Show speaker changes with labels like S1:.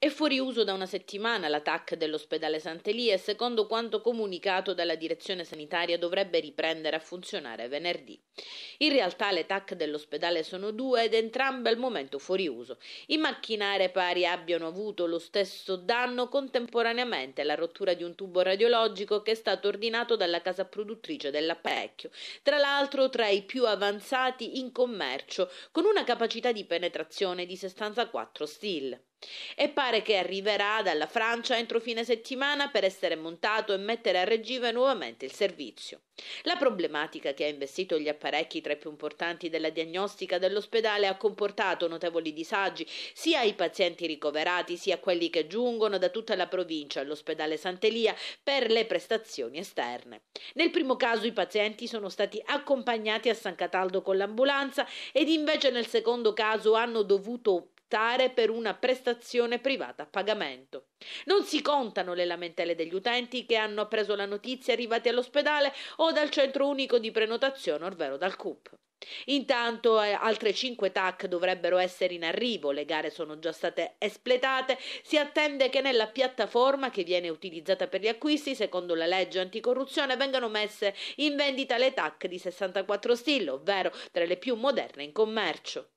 S1: È fuori uso da una settimana la TAC dell'ospedale Sant'Elia e secondo quanto comunicato dalla direzione sanitaria dovrebbe riprendere a funzionare venerdì. In realtà le TAC dell'ospedale sono due ed entrambe al momento fuori uso. I macchinari pari abbiano avuto lo stesso danno contemporaneamente alla rottura di un tubo radiologico che è stato ordinato dalla casa produttrice dell'apparecchio, tra l'altro tra i più avanzati in commercio, con una capacità di penetrazione di 64 still. E pare che arriverà dalla Francia entro fine settimana per essere montato e mettere a regime nuovamente il servizio. La problematica che ha investito gli apparecchi tra i più importanti della diagnostica dell'ospedale ha comportato notevoli disagi sia ai pazienti ricoverati sia a quelli che giungono da tutta la provincia all'ospedale Sant'Elia per le prestazioni esterne. Nel primo caso i pazienti sono stati accompagnati a San Cataldo con l'ambulanza ed invece nel secondo caso hanno dovuto optare per una prestazione privata a pagamento. Non si contano le lamentele degli utenti che hanno appreso la notizia arrivati all'ospedale o dal centro unico di prenotazione, ovvero dal CUP. Intanto eh, altre 5 TAC dovrebbero essere in arrivo, le gare sono già state espletate, si attende che nella piattaforma che viene utilizzata per gli acquisti, secondo la legge anticorruzione, vengano messe in vendita le TAC di 64 stile, ovvero tra le più moderne in commercio.